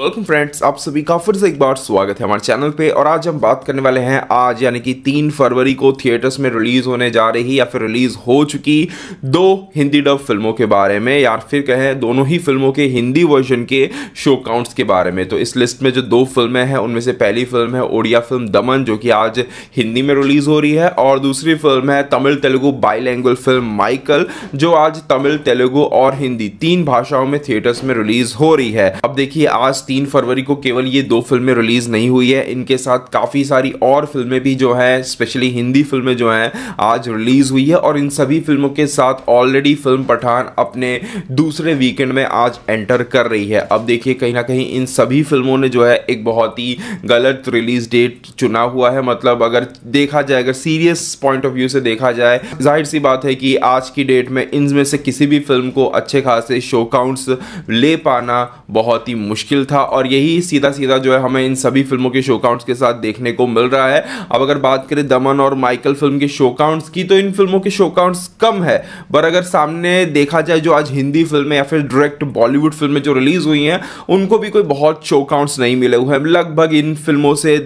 welcome friends आप सभी का फिर से एक बार स्वागत है हमारे चैनल पे और आज हम बात करने वाले हैं आज यानी कि तीन फरवरी को थिएटर्स में रिलीज़ होने जा रही या फिर रिलीज़ हो चुकी दो हिंदी डब फिल्मों के बारे में या फिर कहें दोनों ही फिल्मों के हिंदी वर्जन के शो काउंट्स के बारे में तो इस लिस्ट में जो दो फिल्में हैं उनमें से पहली फिल्म है ओडिया फिल्म दमन जो कि आज हिंदी में रिलीज़ हो रही है और दूसरी फिल्म है Tamil Telugu bilingual film Michael जो आज तमिल तेलुगु और हिंदी तीन भाषाओं में थिएटर्स में रिलीज़ हो रही है अब देखिए आज तीन फरवरी को केवल ये दो फिल्में रिलीज़ नहीं हुई है इनके साथ काफ़ी सारी और फिल्में भी जो है स्पेशली हिंदी फिल्में जो हैं आज रिलीज़ हुई है और इन सभी फिल्मों के साथ ऑलरेडी फिल्म पठान अपने दूसरे वीकेंड में आज एंटर कर रही है अब देखिए कहीं ना कहीं इन सभी फिल्मों ने जो है एक बहुत ही गलत रिलीज डेट चुना हुआ है मतलब अगर देखा जाए अगर सीरियस पॉइंट ऑफ व्यू से देखा जाए जाहिर सी बात है कि आज की डेट में इनमें से किसी भी फिल्म को अच्छे खासे शो काउंट्स ले पाना बहुत ही मुश्किल था था और यही सीधा सीधा जो है हमें इन सभी फिल्मों के शो काउंट्स के साथ देखने को मिल रहा है अब अगर बात करें दमन और माइकल फिल्म के शो काउंट्स की तो इन फिल्मों के शो काउंट्स कम है पर अगर सामने देखा जाए जो आज हिंदी फिल्में या फिर डायरेक्ट बॉलीवुड फिल्में जो रिलीज हुई हैं उनको भी कोई बहुत शो काउंट्स नहीं मिले हुए हैं लगभग इन फिल्मों से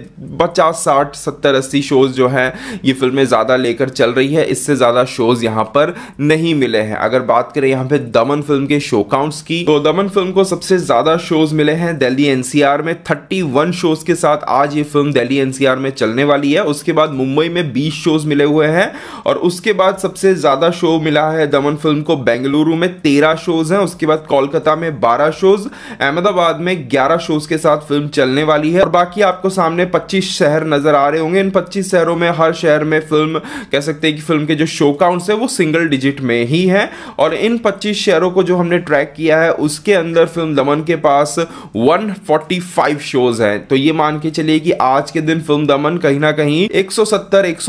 पचास साठ सत्तर अस्सी शोज जो हैं ये फिल्में ज़्यादा लेकर चल रही है इससे ज़्यादा शोज यहाँ पर नहीं मिले हैं अगर बात करें यहाँ पे दमन फिल्म के शो काउंट्स की तो दमन फिल्म को सबसे ज़्यादा शोज मिले हैं हैं दिल्ली एनसीआर में 31 शोज के साथ आज ये फिल्म दिल्ली एनसीआर में चलने वाली है उसके बाद मुंबई में 20 शोज मिले हुए हैं और उसके बाद सबसे ज़्यादा शो मिला है दमन फिल्म को बेंगलुरु में 13 शोज हैं उसके बाद कोलकाता में 12 शोज अहमदाबाद में 11 शोज के साथ फिल्म चलने वाली है और बाकी आपको सामने पच्चीस शहर नज़र आ रहे होंगे इन पच्चीस शहरों में हर शहर में फिल्म कह सकते हैं कि फिल्म के जो शो काउंट्स है वो सिंगल डिजिट में ही है और इन पच्चीस शहरों को जो हमने ट्रैक किया है उसके अंदर फिल्म दमन के पास 145 शोज हैं तो ये मान के चलिए कि आज के दिन फिल्म दमन कहीं ना कहीं 170 180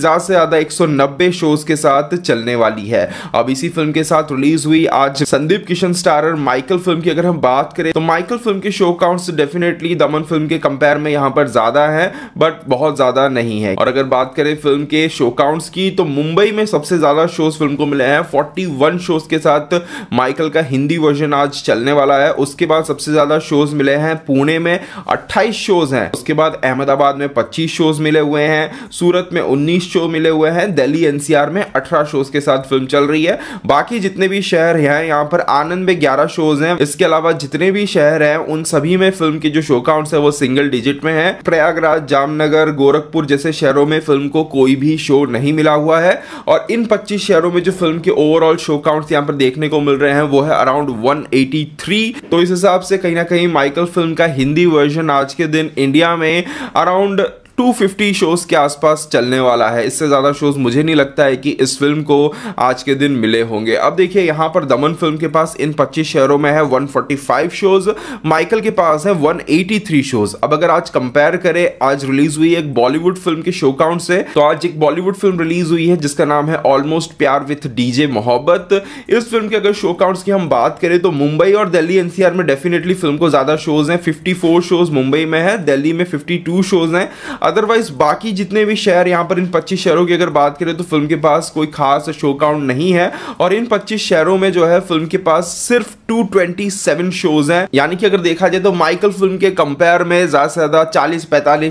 ज्यादा से ज्यादा 190 शोज के साथ चलने वाली है अब इसी फिल्म के साथ रिलीज हुई आज Sundeep Kishan starrer Michael film की अगर हम बात करें तो माइकल फिल्म के show count definitely Daman film के कंपेयर में यहाँ पर ज्यादा है बट बहुत ज्यादा नहीं है और अगर बात करें फिल्म के शो काउंट की तो मुंबई में सबसे ज्यादा शोज फिल्म को मिले हैं 41 शोज के साथ माइकल का हिंदी वर्जन आज चलने वाला है उसके बाद सबसे ज्यादा शोज मिले हैं पुणे में 28 शोज हैं उसके बाद अहमदाबाद में 25 शोज मिले हुए हैं सूरत में 19 शो मिले हुए हैं दिल्ली एनसीआर में 18 शोज के साथ फिल्म चल रही है बाकी जितने भी शहर हैं यहाँ पर आनंद में 11 शोज हैं इसके अलावा जितने भी शहर हैं उन सभी में फिल्म की जो शो काउंट्स है वो सिंगल डिजिट में है प्रयागराज जामनगर गोरखपुर जैसे शहरों में फिल्म को कोई भी शो नहीं मिला हुआ है और इन पच्चीस शहरों में जो फिल्म के ओवरऑल शो काउंट यहाँ पर देखने को मिल रहे हैं वो है अराउंड 183 तो इस हिसाब से कहीं ना कहीं रही माइकल फिल्म का हिंदी वर्जन आज के दिन इंडिया में अराउंड 250 शोज़ के आसपास चलने वाला है इससे ज़्यादा शोज़ मुझे नहीं लगता है कि इस फिल्म को आज के दिन मिले होंगे अब देखिए यहाँ पर दमन फिल्म के पास इन 25 शहरों में है 145 शोज़ माइकल के पास है 183 शोज़ अब अगर आज कंपेयर करें आज रिलीज हुई एक बॉलीवुड फिल्म के शो काउंट से तो आज एक बॉलीवुड फिल्म रिलीज हुई है जिसका नाम है ऑलमोस्ट प्यार विथ डीजे मोहब्बत इस फिल्म के अगर शो काउंट्स की हम बात करें तो मुंबई और दिल्ली एनसीआर में डेफिनेटली फिल्म को ज़्यादा शोज़ हैं 54 शोज़ मुंबई में है दिल्ली में 52 शोज़ हैं अदरवाइज बाकी जितने भी शहर यहाँ पर इन 25 शहरों की अगर बात करें तो फिल्म के पास कोई खास शो काउंट नहीं है और इन 25 शहरों में जो है फिल्म के पास सिर्फ 227 शोज हैं यानी कि अगर देखा जाए तो माइकल फिल्म के कंपेयर में ज़्यादा से ज़्यादा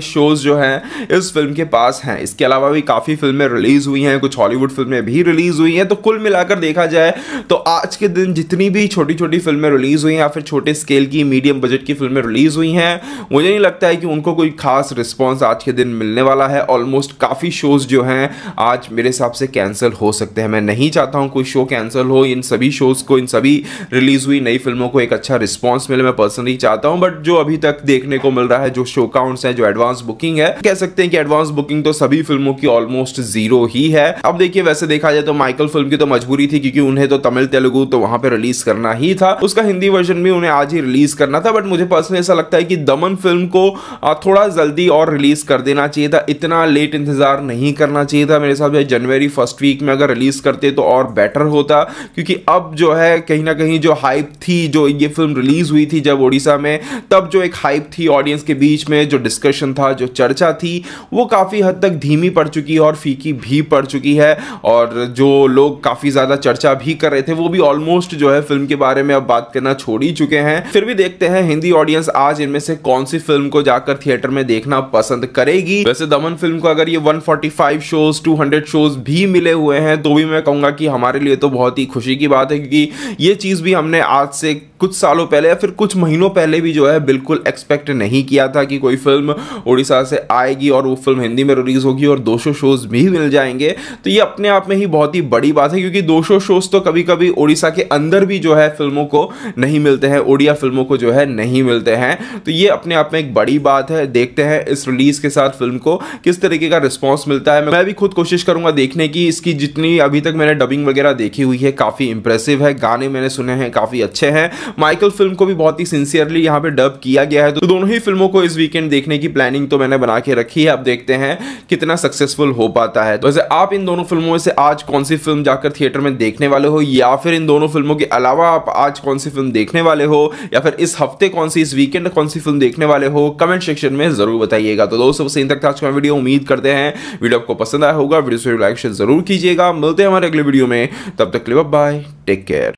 40-45 शोज जो हैं इस फिल्म के पास हैं इसके अलावा भी काफ़ी फिल्में रिलीज़ हुई हैं कुछ हॉलीवुड फिल्में भी रिलीज़ हुई हैं तो कुल मिलाकर देखा जाए तो आज के दिन जितनी भी छोटी छोटी फिल्में रिलीज़ हुई हैं या फिर छोटे स्केल की मीडियम बजट की फिल्में रिलीज़ हुई हैं मुझे नहीं लगता है कि उनको कोई खास रिस्पॉन्स आज के दिन मिलने वाला है ऑलमोस्ट काफ़ी शोज़ जो हैं आज मेरे हिसाब से कैंसिल हो सकते हैं मैं नहीं चाहता हूँ कोई शो कैंसिल हो इन सभी शोज़ को इन सभी रिलीज़ हुई नई फिल्मों को एक अच्छा रिस्पॉन्स मिले मैं पर्सनली चाहता हूँ बट जो अभी तक देखने को मिल रहा है जो शो काउंट्स है जो एडवांस बुकिंग है कह सकते हैं कि एडवांस बुकिंग तो सभी फिल्मों की ऑलमोस्ट जीरो ही है अब देखिए वैसे देखा जाए तो माइकल फिल्म की तो मजबूरी थी क्योंकि उन्हें तो तमिल तेलुगु तो वहां पर रिलीज करना ही था उसका हिंदी वर्जन भी उन्हें आज ही रिलीज करना था बट मुझे पर्सनली ऐसा लगता है कि दमन फिल्म को थोड़ा जल्दी और रिलीज कर देना चाहिए था इतना लेट इंतजार नहीं करना चाहिए था मेरे हिसाब से जनवरी फर्स्ट वीक में अगर रिलीज करते तो और बेटर होता क्योंकि अब जो है कहीं ना कहीं जो हाई हाइप थी जो ये फिल्म रिलीज़ हुई थी जब ओडिशा में तब जो एक हाइप थी ऑडियंस के बीच में जो डिस्कशन था जो चर्चा थी वो काफ़ी हद तक धीमी पड़ चुकी है और फीकी भी पड़ चुकी है और जो लोग काफ़ी ज़्यादा चर्चा भी कर रहे थे वो भी ऑलमोस्ट जो है फिल्म के बारे में अब बात करना छोड़ ही चुके हैं फिर भी देखते हैं हिंदी ऑडियंस आज इनमें से कौन सी फिल्म को जाकर थिएटर में देखना पसंद करेगी वैसे दमन फिल्म को अगर ये 145 शोज 200 शोज भी मिले हुए हैं तो भी मैं कहूंगा कि हमारे लिए तो बहुत ही खुशी की बात है क्योंकि ये चीज भी हमने आज से कुछ सालों पहले या फिर कुछ महीनों पहले भी जो है बिल्कुल एक्सपेक्ट नहीं किया था कि कोई फिल्म उड़ीसा से आएगी और वो फिल्म हिंदी में रिलीज़ होगी और दो 200 शोज़ भी मिल जाएंगे तो ये अपने आप में ही बहुत ही बड़ी बात है क्योंकि दो 200 शोज़ तो कभी कभी उड़ीसा के अंदर भी जो है फिल्मों को नहीं मिलते हैं उड़िया फिल्मों को जो है नहीं मिलते हैं तो ये अपने आप में एक बड़ी बात है देखते हैं इस रिलीज़ के साथ फिल्म को किस तरीके का रिस्पॉन्स मिलता है मैं भी खुद कोशिश करूंगा देखने की इसकी जितनी अभी तक मैंने डबिंग वगैरह देखी हुई है काफ़ी इंप्रेसिव है गाने मैंने सुने हैं काफ़ी अच्छे हैं माइकल फिल्म को भी बहुत ही सिंसियरली यहाँ पे डब किया गया है तो दोनों ही फिल्मों को इस वीकेंड देखने की प्लानिंग तो मैंने बना के रखी है अब देखते हैं कितना सक्सेसफुल हो पाता है तो वैसे आप इन दोनों फिल्मों में से आज कौन सी फिल्म जाकर थिएटर में देखने वाले हो या फिर इन दोनों फिल्मों के अलावा आप आज कौन सी फिल्म देखने वाले हो या फिर इस हफ्ते कौन सी इस वीकेंड कौन सी फिल्म देखने वाले हो कमेंट सेक्शन में जरूर बताइएगा तो दोस्तों इन तक आज का वीडियो उम्मीद करते हैं वीडियो आपको पसंद आया होगा वीडियो से लाइक शेयर जरूर कीजिएगा मिलते हैं हमारे अगले वीडियो में तब तक लिव बाय टेक केयर